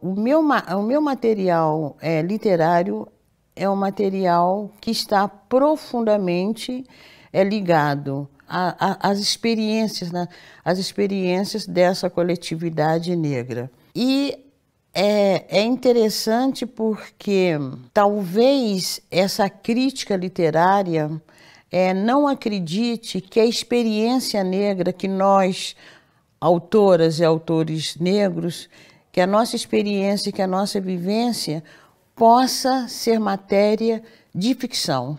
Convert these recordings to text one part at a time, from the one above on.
O meu, o meu material é, literário é um material que está profundamente é, ligado às experiências, né? experiências dessa coletividade negra. E é, é, interessante porque talvez essa crítica literária é, não acredite que a experiência negra que nós, autoras e autores negros, que a nossa experiência, que a nossa vivência possa ser matéria de ficção.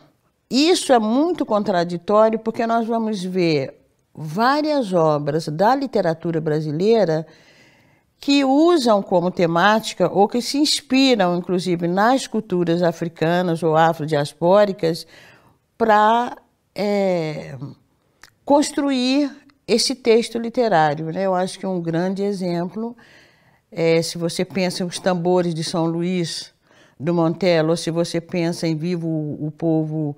Isso é muito contraditório porque nós vamos ver várias obras da literatura brasileira que usam como temática ou que se inspiram, inclusive, nas culturas africanas ou afrodiaspóricas para é, construir esse texto literário. Né? Eu acho que um grande exemplo é, se você pensa os tambores de São Luís do Montelo, ou se você pensa em vivo o, o povo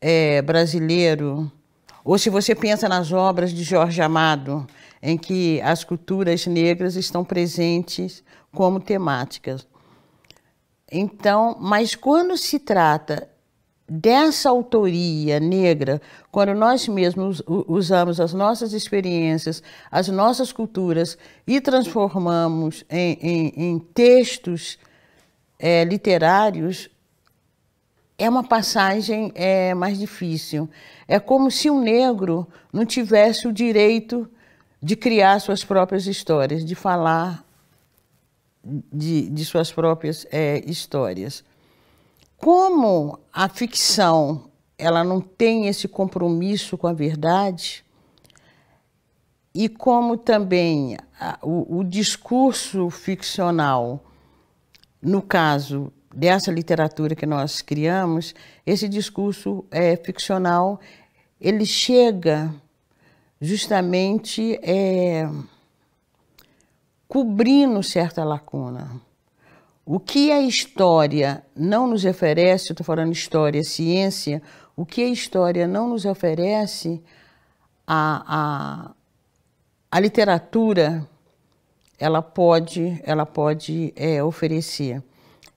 é, brasileiro, ou se você pensa nas obras de Jorge Amado, em que as culturas negras estão presentes como temáticas. Então, mas quando se trata dessa autoria negra, quando nós mesmos usamos as nossas experiências, as nossas culturas e transformamos em, em, em textos é, literários, é uma passagem é, mais difícil. É como se um negro não tivesse o direito de criar suas próprias histórias, de falar de, de suas próprias é, histórias. Como a ficção ela não tem esse compromisso com a verdade, e como também o, o discurso ficcional, no caso dessa literatura que nós criamos, esse discurso é, ficcional ele chega justamente é, cobrindo certa lacuna. O que a história não nos oferece, estou falando história, ciência, o que a história não nos oferece, a, a, a literatura ela pode, ela pode é, oferecer.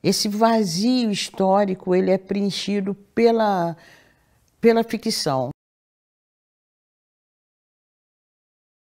Esse vazio histórico ele é preenchido pela, pela ficção.